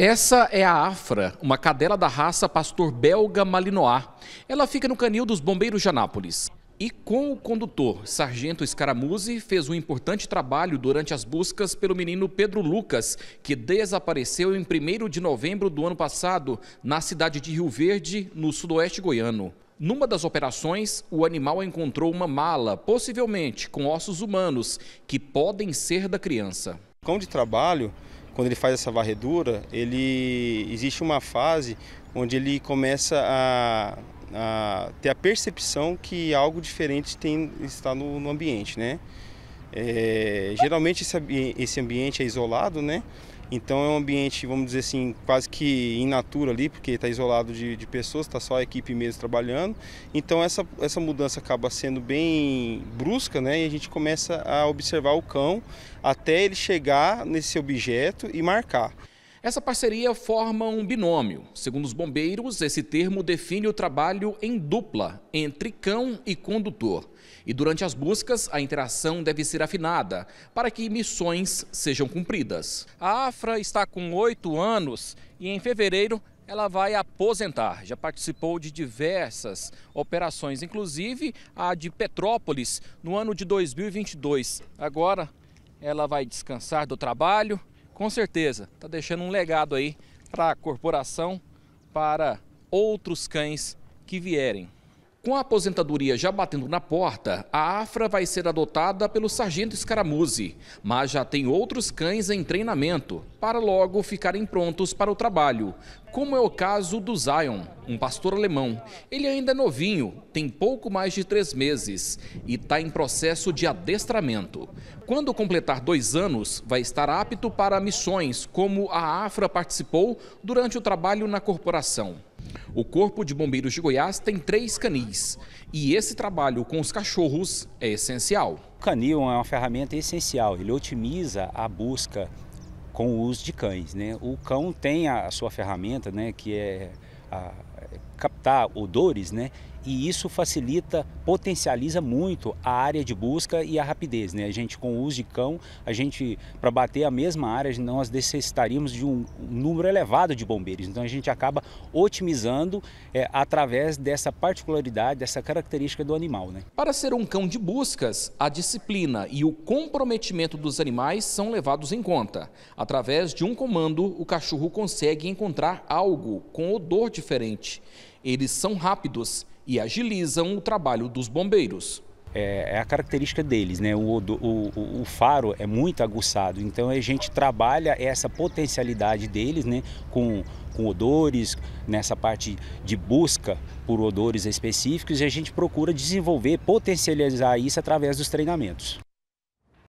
Essa é a Afra, uma cadela da raça pastor belga Malinois. Ela fica no canil dos bombeiros de Anápolis. E com o condutor, Sargento Scaramuzzi, fez um importante trabalho durante as buscas pelo menino Pedro Lucas, que desapareceu em 1 de novembro do ano passado, na cidade de Rio Verde, no sudoeste goiano. Numa das operações, o animal encontrou uma mala, possivelmente com ossos humanos, que podem ser da criança. O cão de trabalho quando ele faz essa varredura, ele existe uma fase onde ele começa a, a ter a percepção que algo diferente tem, está no, no ambiente, né? É, geralmente esse, esse ambiente é isolado, né? Então é um ambiente, vamos dizer assim, quase que in natura ali, porque está isolado de, de pessoas, está só a equipe mesmo trabalhando. Então essa, essa mudança acaba sendo bem brusca, né? E a gente começa a observar o cão até ele chegar nesse objeto e marcar. Essa parceria forma um binômio. Segundo os bombeiros, esse termo define o trabalho em dupla entre cão e condutor. E durante as buscas, a interação deve ser afinada para que missões sejam cumpridas. A Afra está com oito anos e em fevereiro ela vai aposentar. Já participou de diversas operações, inclusive a de Petrópolis no ano de 2022. Agora ela vai descansar do trabalho com certeza está deixando um legado aí para a corporação, para outros cães que vierem. Com a aposentadoria já batendo na porta, a Afra vai ser adotada pelo Sargento Escaramuzzi, mas já tem outros cães em treinamento para logo ficarem prontos para o trabalho, como é o caso do Zion, um pastor alemão. Ele ainda é novinho, tem pouco mais de três meses e está em processo de adestramento. Quando completar dois anos, vai estar apto para missões, como a Afra participou durante o trabalho na corporação. O Corpo de Bombeiros de Goiás tem três canis e esse trabalho com os cachorros é essencial. O canil é uma ferramenta essencial, ele otimiza a busca com o uso de cães. Né? O cão tem a sua ferramenta, né, que é a captar odores, né? E isso facilita, potencializa muito a área de busca e a rapidez, né? A gente com o uso de cão, a gente para bater a mesma área, nós necessitaríamos de um número elevado de bombeiros. Então a gente acaba otimizando é, através dessa particularidade, dessa característica do animal, né? Para ser um cão de buscas, a disciplina e o comprometimento dos animais são levados em conta. Através de um comando, o cachorro consegue encontrar algo com odor diferente. Eles são rápidos e agilizam o trabalho dos bombeiros. É, é a característica deles, né? O, o, o, faro é muito aguçado, então a gente trabalha essa potencialidade deles, né? Com, com odores, nessa parte de busca por odores específicos e a gente procura desenvolver, potencializar isso através dos treinamentos.